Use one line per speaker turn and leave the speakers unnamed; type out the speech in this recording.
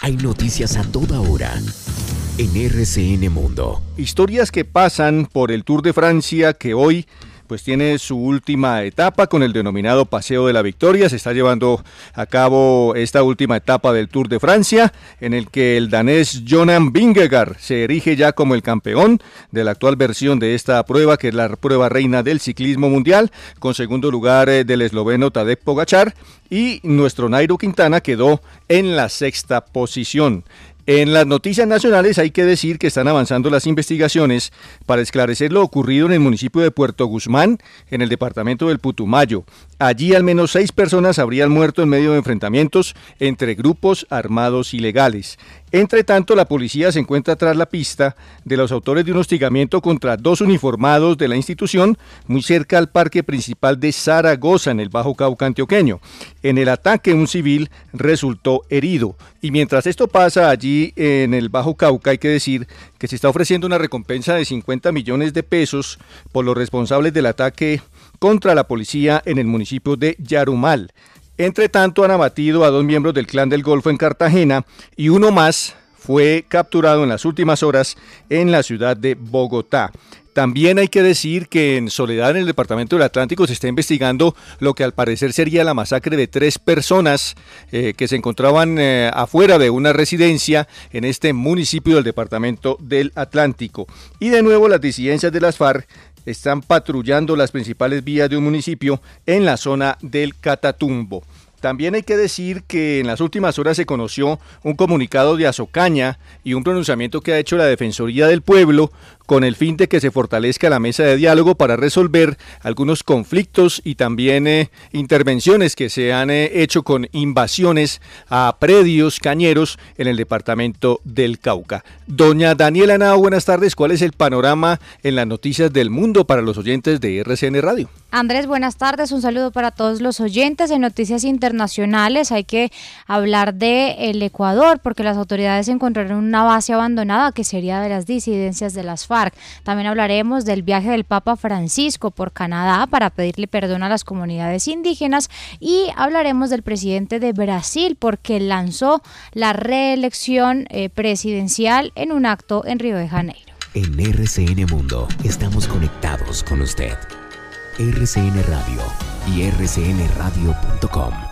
Hay noticias a toda hora en RCN Mundo. Historias que pasan por el Tour de Francia que hoy pues tiene su última etapa con el denominado Paseo de la Victoria. Se está llevando a cabo esta última etapa del Tour de Francia, en el que el danés Jonan Vingegaard se erige ya como el campeón de la actual versión de esta prueba, que es la prueba reina del ciclismo mundial, con segundo lugar eh, del esloveno Tadej Pogachar y nuestro Nairo Quintana quedó en la sexta posición. En las noticias nacionales hay que decir que están avanzando las investigaciones para esclarecer lo ocurrido en el municipio de Puerto Guzmán, en el departamento del Putumayo. Allí al menos seis personas habrían muerto en medio de enfrentamientos entre grupos armados ilegales. Entre tanto, la policía se encuentra tras la pista de los autores de un hostigamiento contra dos uniformados de la institución muy cerca al parque principal de Zaragoza, en el Bajo Cauca antioqueño. En el ataque, un civil resultó herido. Y mientras esto pasa allí en el Bajo Cauca, hay que decir que se está ofreciendo una recompensa de 50 millones de pesos por los responsables del ataque contra la policía en el municipio de Yarumal. Entre tanto, han abatido a dos miembros del clan del Golfo en Cartagena y uno más fue capturado en las últimas horas en la ciudad de Bogotá. También hay que decir que en Soledad, en el departamento del Atlántico, se está investigando lo que al parecer sería la masacre de tres personas eh, que se encontraban eh, afuera de una residencia en este municipio del departamento del Atlántico. Y de nuevo las disidencias de las FARC están patrullando las principales vías de un municipio en la zona del Catatumbo. También hay que decir que en las últimas horas se conoció un comunicado de Azocaña y un pronunciamiento que ha hecho la Defensoría del Pueblo con el fin de que se fortalezca la mesa de diálogo para resolver algunos conflictos y también eh, intervenciones que se han eh, hecho con invasiones a predios cañeros en el departamento del Cauca. Doña Daniela Nao, buenas tardes. ¿Cuál es el panorama en las noticias del mundo para los oyentes de RCN Radio?
Andrés, buenas tardes. Un saludo para todos los oyentes. En noticias internacionales hay que hablar del el Ecuador porque las autoridades encontraron una base abandonada que sería de las disidencias de las FARC también hablaremos del viaje del Papa Francisco por Canadá para pedirle perdón a las comunidades indígenas y hablaremos del presidente de Brasil porque lanzó la reelección eh, presidencial en un acto en Río de Janeiro. En RCN Mundo estamos conectados con usted. RCN
Radio y rcnradio.com